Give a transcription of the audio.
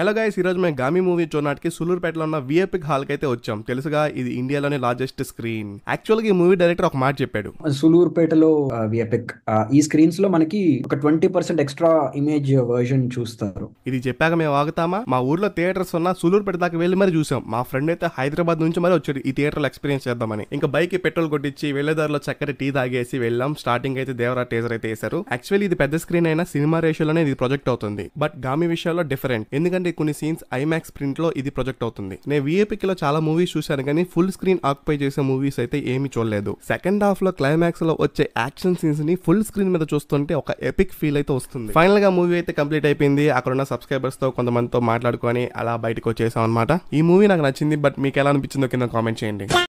hello guys ఈరోజు మేము గామి movie చూడడానికి సూలూరుపేటలో ఉన్న విఎపిక్ హాల్ కి అయితే వచ్చాం తెలుసుగా ఇది ఇండియాలోనే లార్జెస్ట్ స్క్రీన్ యాక్చువల్ గా ఈ మూవీ డైరెక్టర్ ఒక మాట చెప్పాడు సూలూరుపేటలో విఎపిక్ ఈ స్క్రీన్స్ లో మనకి ఒక twenty percent extra image version చూస్తారు ఇది చెప్పాక మేము ఆగుతామా మా ఊర్లో థియేటర్స్ ఉన్న సూలూరుపేట దాకా వెళ్ళి మరి చూసాం మా ఫ్రెండ్ అయితే హైదరాబాద్ నుంచి మరి వచ్చాడు ఈ థియేటర్లో ఎక్స్పీరియన్స్ చేద్దామని ఇంకా బైక్ పెట్రోల్ కొట్టించి వెళ్ళేదారిలో చక్కటి టీ తాగేసి వెళ్ళాం స్టార్టింగ్ అయితే దేవరా టేజర్ అయితే వేశారు యాక్చువల్లీ ఇది పెద్ద స్క్రీన్ అయినా సినిమా రేషియోలోనే ఇది ప్రొజెక్ట్ అవుతుంది బట్ గామి విషయాల్లో డిఫరెంట్ ఎందుకంటే ఎందుకంటే కొన్ని సీన్స్ ఐమాక్స్ ప్రింట్లో ఇది ప్రొజెక్ట్ అవుతుంది నేను లో చాలా మూవీస్ చూశాను కానీ ఫుల్ స్క్రీన్ ఆక్యుపై చేసే మూవీస్ అయితే ఏమీ చూడలేదు సెకండ్ హాఫ్ లో క్లైమాక్స్ లో వచ్చే యాక్షన్ సీన్స్ ని ఫుల్ స్క్రీన్ మీద చూస్తుంటే ఒక ఎపిక్ ఫీల్ అయితే వస్తుంది ఫైనల్ గా మూవీ అయితే కంప్లీట్ అయిపోయింది అక్కడ ఉన్న సబ్స్క్రైబర్స్ తో కొంతమందితో మాట్లాడుకొని అలా బయటకు వచ్చేసాం అనమాట ఈ మూవీ నాకు నచ్చింది బట్ మీకు ఎలా అనిపించిందో కింద కామెంట్ చేయండి